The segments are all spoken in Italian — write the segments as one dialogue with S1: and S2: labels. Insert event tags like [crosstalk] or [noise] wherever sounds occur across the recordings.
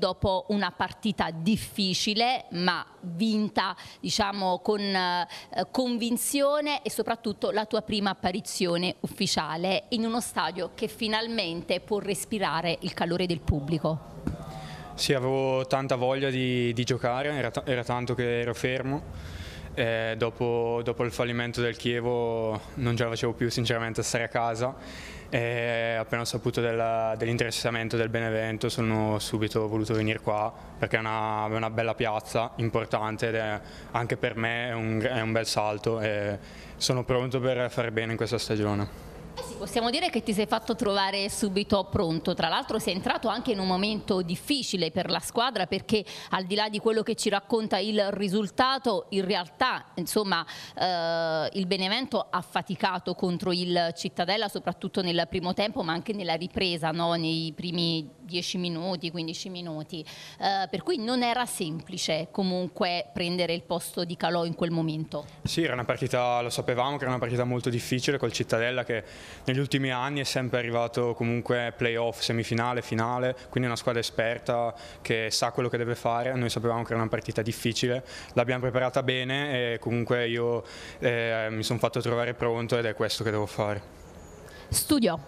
S1: dopo una partita difficile ma vinta diciamo con eh, convinzione e soprattutto la tua prima apparizione ufficiale in uno stadio che finalmente può respirare il calore del pubblico.
S2: Sì, avevo tanta voglia di, di giocare, era, era tanto che ero fermo eh, dopo, dopo, il fallimento del Chievo non ce la facevo più sinceramente a stare a casa e appena ho saputo della, dell'interessamento del Benevento sono subito voluto venire qua perché è una, una bella piazza importante ed è, anche per me è un, è un bel salto e sono pronto per fare bene in questa stagione
S1: possiamo dire che ti sei fatto trovare subito pronto, tra l'altro sei entrato anche in un momento difficile per la squadra perché al di là di quello che ci racconta il risultato, in realtà insomma, eh, il Benevento ha faticato contro il Cittadella soprattutto nel primo tempo ma anche nella ripresa no? nei primi 10 minuti, 15 minuti, eh, per cui non era semplice comunque prendere il posto di Calò in quel momento.
S2: Sì, era una partita, lo sapevamo che era una partita molto difficile col Cittadella che negli ultimi anni è sempre arrivato comunque playoff, semifinale, finale, quindi una squadra esperta che sa quello che deve fare, noi sapevamo che era una partita difficile, l'abbiamo preparata bene e comunque io eh, mi sono fatto trovare pronto ed è questo che devo fare
S3: studio.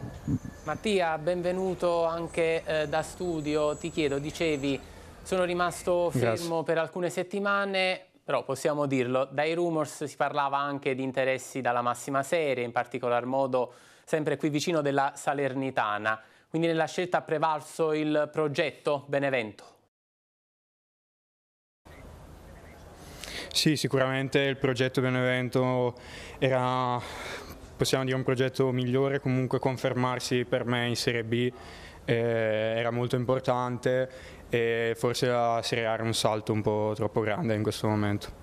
S3: Mattia, benvenuto anche eh, da studio. Ti chiedo, dicevi, sono rimasto fermo per alcune settimane, però possiamo dirlo, dai rumors si parlava anche di interessi dalla massima serie, in particolar modo sempre qui vicino della Salernitana. Quindi nella scelta ha prevalso il progetto Benevento.
S2: Sì, sicuramente il progetto Benevento era possiamo dire un progetto migliore, comunque confermarsi per me in Serie B eh, era molto importante e forse la Serie A era un salto un po' troppo grande in questo momento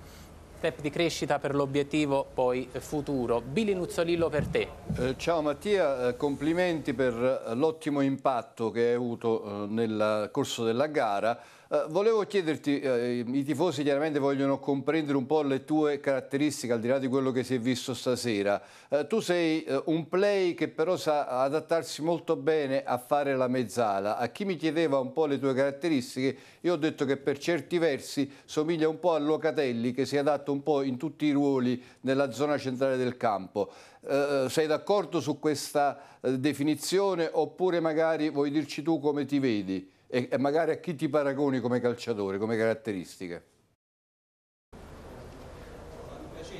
S3: step di crescita per l'obiettivo poi eh, futuro. Billy Nuzzolillo per te.
S4: Eh, ciao Mattia, eh, complimenti per eh, l'ottimo impatto che hai avuto nel corso della gara. Eh, volevo chiederti, eh, i tifosi chiaramente vogliono comprendere un po' le tue caratteristiche al di là di quello che si è visto stasera. Eh, tu sei un play che però sa adattarsi molto bene a fare la mezzala. A chi mi chiedeva un po' le tue caratteristiche, io ho detto che per certi versi somiglia un po' a Locatelli che si adatta giocato un po' in tutti i ruoli nella zona centrale del campo. Eh, eh, sei d'accordo su questa eh, definizione oppure magari vuoi dirci tu come ti vedi e, e magari a chi ti paragoni come calciatore, come caratteristiche?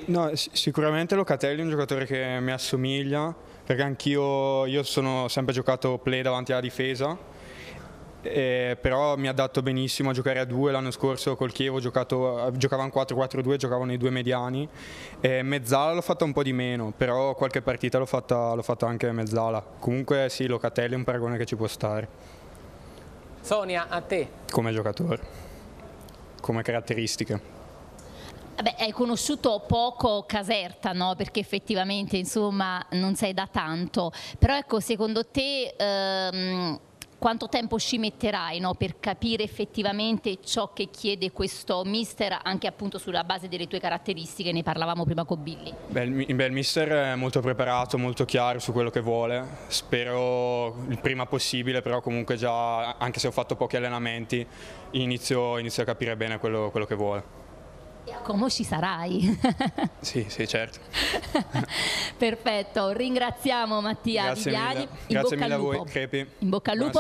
S2: No, sicuramente Locatelli è un giocatore che mi assomiglia perché anch'io io sono sempre giocato play davanti alla difesa eh, però mi ha dato benissimo a giocare a due l'anno scorso col Chievo giocato, giocavano 4-4-2 giocavano i due mediani eh, mezzala l'ho fatta un po' di meno però qualche partita l'ho fatta, l'ho fatta anche mezzala comunque sì Locatelli è un paragone che ci può stare
S3: Sonia a te
S2: come giocatore come caratteristiche
S3: Beh, hai conosciuto
S1: poco Caserta, no? perché effettivamente insomma, non sei da tanto, però ecco secondo te ehm quanto tempo ci metterai no, per capire effettivamente ciò che chiede questo mister anche appunto sulla base delle tue caratteristiche, ne parlavamo prima con Billy.
S2: Beh, il, mister è molto preparato, molto chiaro su quello che vuole, spero il prima possibile, però comunque già, anche se ho fatto pochi allenamenti, inizio, inizio a capire bene quello, quello che vuole.
S1: E a Como ci sarai.
S2: [laughs] sì, sì, certo.
S1: [laughs] Perfetto, ringraziamo Mattia Grazie Viviani. Mille. Grazie mille a voi, Crepi. In bocca al lupo.